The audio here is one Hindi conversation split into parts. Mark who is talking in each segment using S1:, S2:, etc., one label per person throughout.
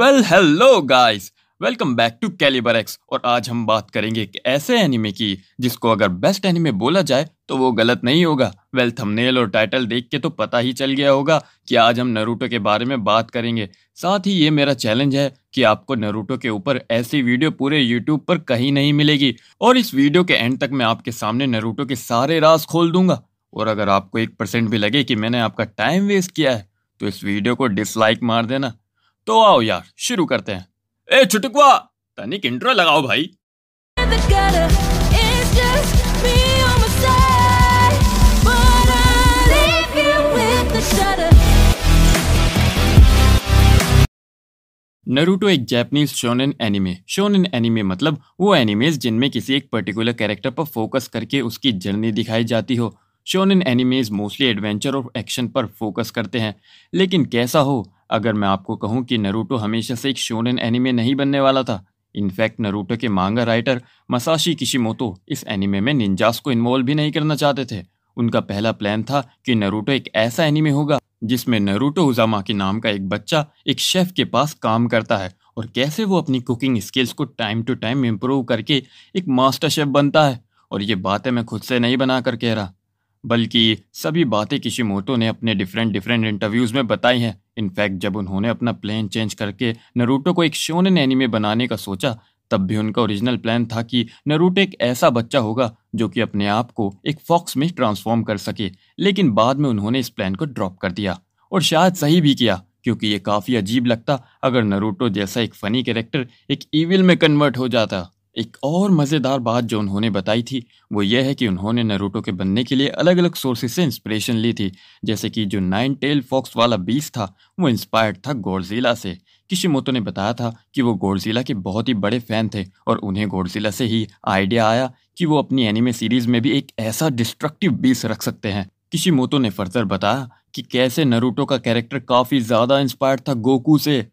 S1: well hello guys welcome back to Caliber X और आज हम बात करेंगे एक ऐसे एनिमे की जिसको अगर बेस्ट एनिमे बोला जाए तो वो गलत नहीं होगा वेल थंबनेल और टाइटल देख के तो पता ही चल गया होगा कि आज हम नरूटो के बारे में बात करेंगे साथ ही ये मेरा चैलेंज है कि आपको नरूटो के ऊपर ऐसी वीडियो पूरे यूट्यूब पर कहीं नहीं मिलेगी और इस वीडियो के एंड तक मैं आपके सामने नरूटो के सारे राज खोल दूंगा और अगर आपको एक परसेंट भी लगे कि मैंने आपका टाइम वेस्ट किया है तो इस वीडियो को डिसलाइक मार देना तो आओ यार शुरू करते हैं ए चुटुकवा तनिक इंट्रो लगाओ भाई नरूटो एक Japanese shonen anime shonen anime मतलब वो एनिमेज जिनमें किसी एक पर्टिकुलर कैरेक्टर पर फोकस करके उसकी जर्नी दिखाई जाती हो शोनन एनिमेज मोस्टली एडवेंचर और एक्शन पर फोकस करते हैं लेकिन कैसा हो अगर मैं आपको कहूं कि नरूटो हमेशा से एक शोनन एनिमे नहीं बनने वाला था इनफैक्ट नरूटो के मांगा राइटर मसाशी किशिमोतो इस एनिमे में निंजास को इन्वॉल्व भी नहीं करना चाहते थे उनका पहला प्लान था कि नरूटो एक ऐसा एनिमे होगा जिसमें नरूटो उजामा के नाम का एक बच्चा एक शेफ के पास काम करता है और कैसे वो अपनी कुकिंग स्किल्स को टाइम टू टाइम इम्प्रूव करके एक मास्टर शेफ बनता है और ये बातें मैं खुद से नहीं बना कर कह रहा बल्कि सभी बातें किसी मोटो ने अपने डिफरेंट डिफरेंट इंटरव्यूज़ में बताई हैं इनफैक्ट जब उन्होंने अपना प्लान चेंज करके नरूटो को एक शोन शोनन एनीमे बनाने का सोचा तब भी उनका ओरिजिनल प्लान था कि नरूटो एक ऐसा बच्चा होगा जो कि अपने आप को एक फॉक्स में ट्रांसफॉर्म कर सके लेकिन बाद में उन्होंने इस प्लान को ड्रॉप कर दिया और शायद सही भी किया क्योंकि ये काफ़ी अजीब लगता अगर नरूटो जैसा एक फ़नी कैरेक्टर एक ईविल में कन्वर्ट हो जाता एक और मज़ेदार बात जो उन्होंने बताई थी वो ये है कि उन्होंने नरूटो के बनने के लिए अलग अलग सोर्सेज से इंस्पिरेशन ली थी जैसे कि जो नाइन टेल फॉक्स वाला बीस था वो इंस्पायर्ड था गोडजिला से किशिमोतो ने बताया था कि वो गोडजिला के बहुत ही बड़े फ़ैन थे और उन्हें गोडजिला से ही आइडिया आया कि वो अपनी एनिमे सीरीज़ में भी एक ऐसा डिस्ट्रक्टिव बीस रख सकते हैं किशिमोतो ने फर्दर बताया कि कैसे नरूटो का कैरेक्टर काफ़ी ज़्यादा इंस्पायर्ड था गोकू से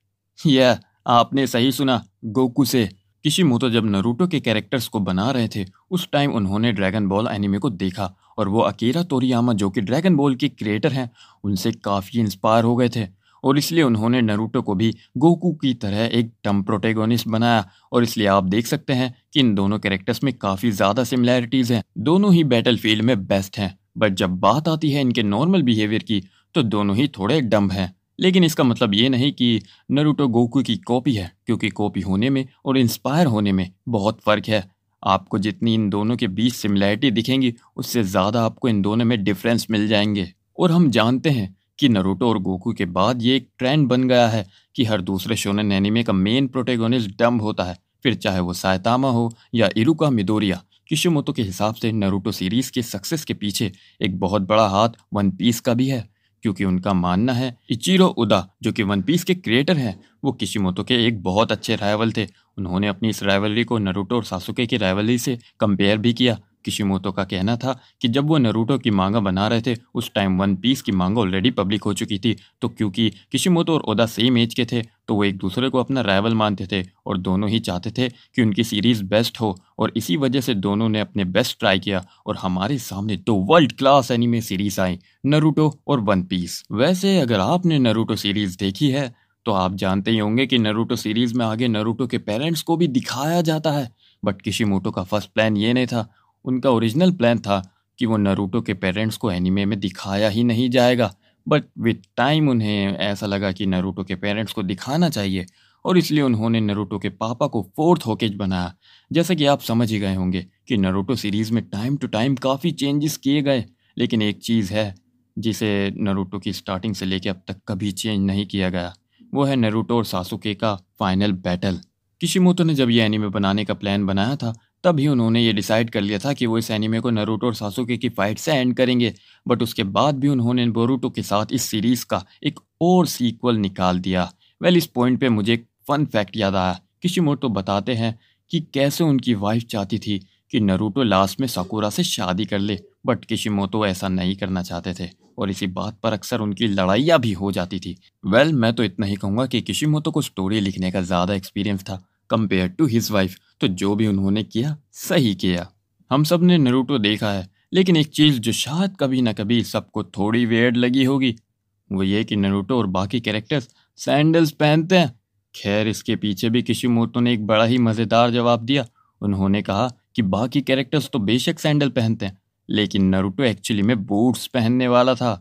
S1: यह आपने सही सुना गोकू से किसी मोतो जब नरूटो के कैरेक्टर्स को बना रहे थे उस टाइम उन्होंने ड्रैगन बॉल एनिमे को देखा और वो अकेरा तोरियामा जो कि ड्रैगन बॉल के क्रिएटर हैं उनसे काफ़ी इंस्पायर हो गए थे और इसलिए उन्होंने नरूटो को भी गोकू की तरह एक डम प्रोटेगोनिस्ट बनाया और इसलिए आप देख सकते हैं कि इन दोनों कैरेक्टर्स में काफ़ी ज़्यादा सिमिलैरिटीज़ हैं दोनों ही बैटल फील्ड में बेस्ट हैं बट जब बात आती है इनके नॉर्मल बिहेवियर की तो दोनों ही थोड़े डम्ब हैं लेकिन इसका मतलब ये नहीं कि नरूटो गोकू की कॉपी है क्योंकि कॉपी होने में और इंस्पायर होने में बहुत फ़र्क है आपको जितनी इन दोनों के बीच सिमिलैरिटी दिखेंगी उससे ज़्यादा आपको इन दोनों में डिफरेंस मिल जाएंगे और हम जानते हैं कि नरूटो और गोकू के बाद ये एक ट्रेंड बन गया है कि हर दूसरे शोनन एनीमे का मेन प्रोटेगोनिस्ट डम होता है फिर चाहे वो सायतामा हो या इरुका मिदोरिया किशुमोतो के हिसाब से नरूटो सीरीज़ के सक्सेस के पीछे एक बहुत बड़ा हाथ वन पीस का भी है क्योंकि उनका मानना है इचिरो उदा जो कि वन पीस के क्रिएटर हैं वो किशिमोतो के एक बहुत अच्छे राइवल थे उन्होंने अपनी इस राइवलरी को नरूटो और सासुके की राइवलरी से कंपेयर भी किया किशिमोतो का कहना था कि जब वो नरूटो की मांगा बना रहे थे उस टाइम वन पीस की मांगा ऑलरेडी पब्लिक हो चुकी थी तो क्योंकि किशिमोतो और ओदा सेम एज के थे तो वो एक दूसरे को अपना राइवल मानते थे और दोनों ही चाहते थे कि उनकी सीरीज़ बेस्ट हो और इसी वजह से दोनों ने अपने बेस्ट ट्राई किया और हमारे सामने दो वर्ल्ड क्लास एनिमे सीरीज़ आई नरूटो और वन पीस वैसे अगर आपने नरूटो सीरीज़ देखी है तो आप जानते ही होंगे कि नरूटो सीरीज़ में आगे नरूटो के पेरेंट्स को भी दिखाया जाता है बट किशिमोटो का फर्स्ट प्लान ये नहीं था उनका ओरिजिनल प्लान था कि वो नरूटो के पेरेंट्स को एनिमे में दिखाया ही नहीं जाएगा बट विद टाइम उन्हें ऐसा लगा कि नरूटो के पेरेंट्स को दिखाना चाहिए और इसलिए उन्होंने नरूटो के पापा को फोर्थ होकेज बनाया जैसे कि आप समझ ही गए होंगे कि नरूटो सीरीज़ में टाइम टू टाइम काफ़ी चेंजेस किए गए लेकिन एक चीज़ है जिसे नरूटो की स्टार्टिंग से लेकर अब तक कभी चेंज नहीं किया गया वो है नरूटो और सासुके का फाइनल बैटल किशिमोतो ने जब यह एनिमे बनाने का प्लान बनाया था तभी उन्होंने ये डिसाइड कर लिया था कि वो इस एनिमे को नरूटो और सासुके की फाइट से एंड करेंगे बट उसके बाद भी उन्होंने बोरूटो के साथ इस सीरीज़ का एक और सीक्वल निकाल दिया वेल इस पॉइंट पे मुझे एक फ़न फैक्ट याद आया तो बताते हैं कि कैसे उनकी वाइफ चाहती थी कि नरूटो लास्ट में साकुरा से शादी कर ले बट किशिमोतो ऐसा नहीं करना चाहते थे और इसी बात पर अक्सर उनकी लड़ाइयाँ भी हो जाती थी वेल well, मैं तो इतना ही कहूँगा कि किशिमोतो को स्टोरी लिखने का ज़्यादा एक्सपीरियंस था कंपेयर टू हिज वाइफ तो जो भी उन्होंने किया सही किया हम सब ने नरूटो देखा है लेकिन एक चीज़ जो शायद कभी ना कभी सबको थोड़ी वेड लगी होगी वो ये कि नरूटो और बाकी कैरेक्टर्स सैंडल्स पहनते हैं खैर इसके पीछे भी किसी मूर्तों ने एक बड़ा ही मज़ेदार जवाब दिया उन्होंने कहा कि बाकी कैरेक्टर्स तो बेशक सैंडल पहनते हैं लेकिन नरूटो एक्चुअली में बूट्स पहनने वाला था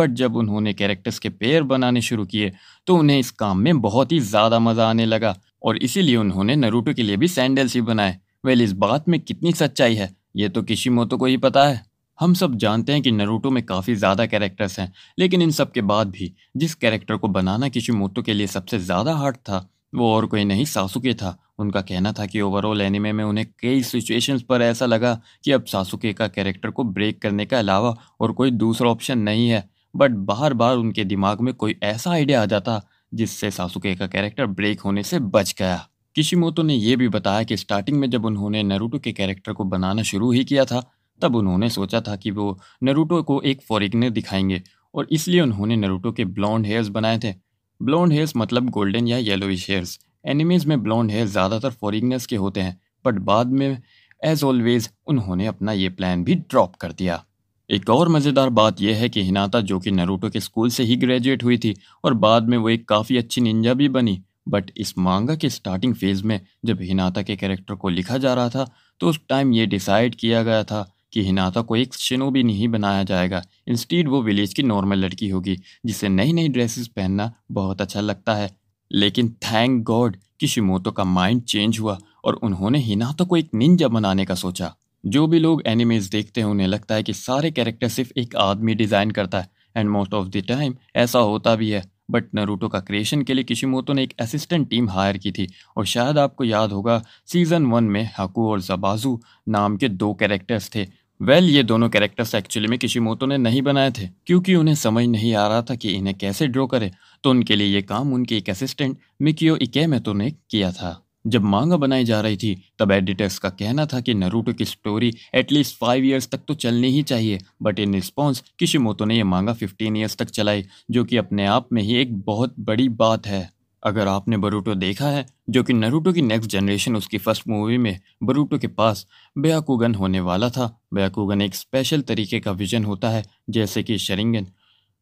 S1: बट जब उन्होंने कैरेक्टर्स के पैर बनाने शुरू किए तो उन्हें इस काम में बहुत ही ज़्यादा मज़ा आने लगा और इसीलिए उन्होंने नरूटो के लिए भी सैंडल्स ही बनाए वेल इस बात में कितनी सच्चाई है ये तो मोतो को ही पता है हम सब जानते हैं कि नरूटो में काफ़ी ज़्यादा कैरेक्टर्स हैं लेकिन इन सब के बाद भी जिस कैरेक्टर को बनाना किसी मोतो के लिए सबसे ज़्यादा हार्ड था वो और कोई नहीं सासुके था उनका कहना था कि ओवरऑल एनिमे में उन्हें कई सिचुएशंस पर ऐसा लगा कि अब सासुके का कैरेक्टर को ब्रेक करने के अलावा और कोई दूसरा ऑप्शन नहीं है बट बार बार उनके दिमाग में कोई ऐसा आइडिया आ जाता जिससे सासुके का कैरेक्टर ब्रेक होने से बच गया किशिमोतो ने यह भी बताया कि स्टार्टिंग में जब उन्होंने नरूटो के कैरेक्टर को बनाना शुरू ही किया था तब उन्होंने सोचा था कि वो नरूटो को एक फॉरिगनर दिखाएंगे और इसलिए उन्होंने नरूटो के ब्लॉन्ड हेयर्स बनाए थे ब्लॉन्ड हेयर्स मतलब गोल्डन या येलोइश हेयर्स एनिमेज में ब्लॉन्ड हेयर ज़्यादातर फॉरिगनर्स के होते हैं बट बाद में एज ऑलवेज उन्होंने अपना ये प्लान भी ड्रॉप कर दिया एक और मज़ेदार बात यह है कि हिनाता जो कि नरूटो के स्कूल से ही ग्रेजुएट हुई थी और बाद में वो एक काफ़ी अच्छी निंजा भी बनी बट इस मांगा के स्टार्टिंग फेज़ में जब हिनाता के कैरेक्टर को लिखा जा रहा था तो उस टाइम ये डिसाइड किया गया था कि हिनाता को एक शिनोबी नहीं बनाया जाएगा इंस्टीड वो विलेज की नॉर्मल लड़की होगी जिसे नई नई ड्रेसेस पहनना बहुत अच्छा लगता है लेकिन थैंक गॉड कि शिमोतो का माइंड चेंज हुआ और उन्होंने हिनाता को एक निंजा बनाने का सोचा जो भी लोग एनिमेज देखते हैं उन्हें लगता है कि सारे कैरेक्टर सिर्फ एक आदमी डिज़ाइन करता है and most of the time ऐसा होता भी है बट नरूटो का क्रिएशन के लिए किशिमोतो ने एक असिस्टेंट टीम हायर की थी और शायद आपको याद होगा सीज़न वन में हकू और जबाजू नाम के दो कैरेक्टर्स थे वेल well, ये दोनों कैरेक्टर्स एक्चुअली में किशिमोतो ने नहीं बनाए थे क्योंकि उन्हें समझ नहीं आ रहा था कि इन्हें कैसे ड्रॉ करें तो उनके लिए ये काम उनके एक असिस्टेंट मिकियो इकेमेतो ने किया था जब मांगा बनाई जा रही थी तब एडिटर्स का कहना था कि नरूटो की स्टोरी एटलीस्ट फाइव ईयर्स तक तो चलनी ही चाहिए बट इन रिस्पॉन्स किशिमोतो ने यह मांगा फिफ्टीन ईयर्स तक चलाई जो कि अपने आप में ही एक बहुत बड़ी बात है अगर आपने बरूटो देखा है जो कि नरूटो की नेक्स्ट जनरेशन उसकी फर्स्ट मूवी में बरूटो के पास बयाकूगन होने वाला था बयाकूगन एक स्पेशल तरीके का विजन होता है जैसे कि शरिंगन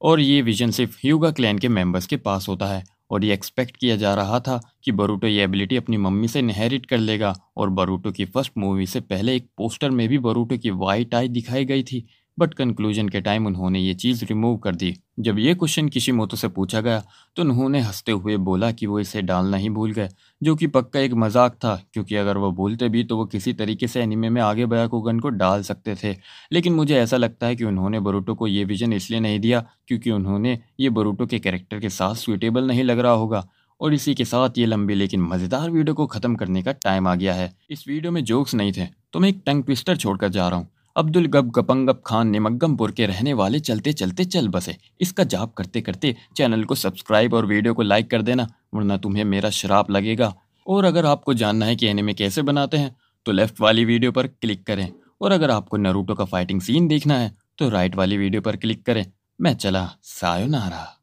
S1: और ये विजन सिर्फ ह्यूगा क्लैन के मेंबर्स के पास होता है और ये एक्सपेक्ट किया जा रहा था कि बरूटो ये एबिलिटी अपनी मम्मी से इनहेरिट कर लेगा और बरूटो की फर्स्ट मूवी से पहले एक पोस्टर में भी बरूटो की वाइट आई दिखाई गई थी बट कंक्लूजन के टाइम उन्होंने ये चीज़ रिमूव कर दी जब ये क्वेश्चन किसी मोतो से पूछा गया तो उन्होंने हंसते हुए बोला कि वो इसे डालना ही भूल गए जो कि पक्का एक मजाक था क्योंकि अगर वो भूलते भी तो वो किसी तरीके से एनिमे में आगे बयाकोगन को डाल सकते थे लेकिन मुझे ऐसा लगता है कि उन्होंने बरूटो को ये विजन इसलिए नहीं दिया क्योंकि उन्होंने ये बरूटो के कैरेक्टर के साथ सुइटेबल नहीं लग रहा होगा और इसी के साथ ये लंबी लेकिन मज़ेदार वीडियो को ख़त्म करने का टाइम आ गया है इस वीडियो में जोक्स नहीं थे तो मैं एक टंग ट्विस्टर छोड़कर जा रहा हूँ अब्दुल गब गपंगप खान निमग्गमपुर के रहने वाले चलते चलते चल बसे इसका जाप करते करते चैनल को सब्सक्राइब और वीडियो को लाइक कर देना वरना तुम्हें मेरा शराब लगेगा और अगर आपको जानना है कि एनिमे कैसे बनाते हैं तो लेफ़्ट वाली वीडियो पर क्लिक करें और अगर आपको नरूटो का फाइटिंग सीन देखना है तो राइट वाली वीडियो पर क्लिक करें मैं चला सायो नारा